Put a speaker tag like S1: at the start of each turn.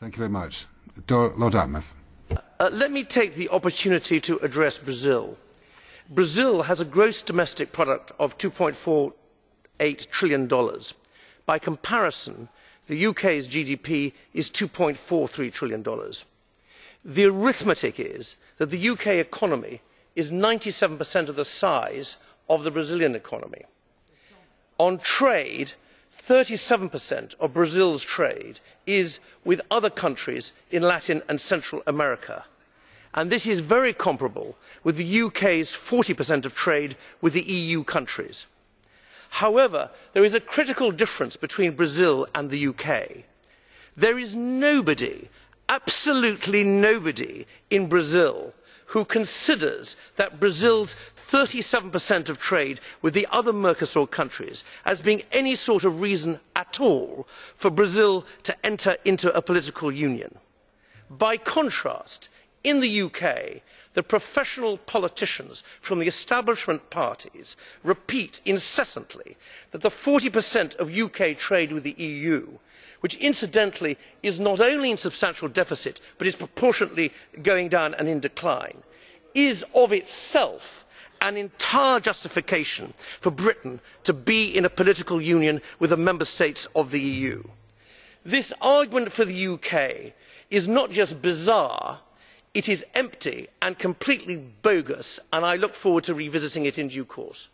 S1: Thank you very much. Lord Dartmouth. Uh, uh, let me take the opportunity to address Brazil. Brazil has a gross domestic product of $2.48 trillion. By comparison, the UK's GDP is $2.43 trillion. The arithmetic is that the UK economy is 97% of the size of the Brazilian economy. On trade, thirty seven of brazil's trade is with other countries in latin and central america and this is very comparable with the uk's forty of trade with the eu countries. however there is a critical difference between brazil and the uk. there is nobody absolutely nobody in brazil who considers that brazil's thirty seven of trade with the other mercosur countries as being any sort of reason at all for brazil to enter into a political union. by contrast in the uk the professional politicians from the establishment parties repeat incessantly that the forty percent of uk trade with the eu which incidentally is not only in substantial deficit but is proportionately going down and in decline is of itself an entire justification for britain to be in a political union with the member states of the eu. this argument for the uk is not just bizarre it is empty and completely bogus and i look forward to revisiting it in due course.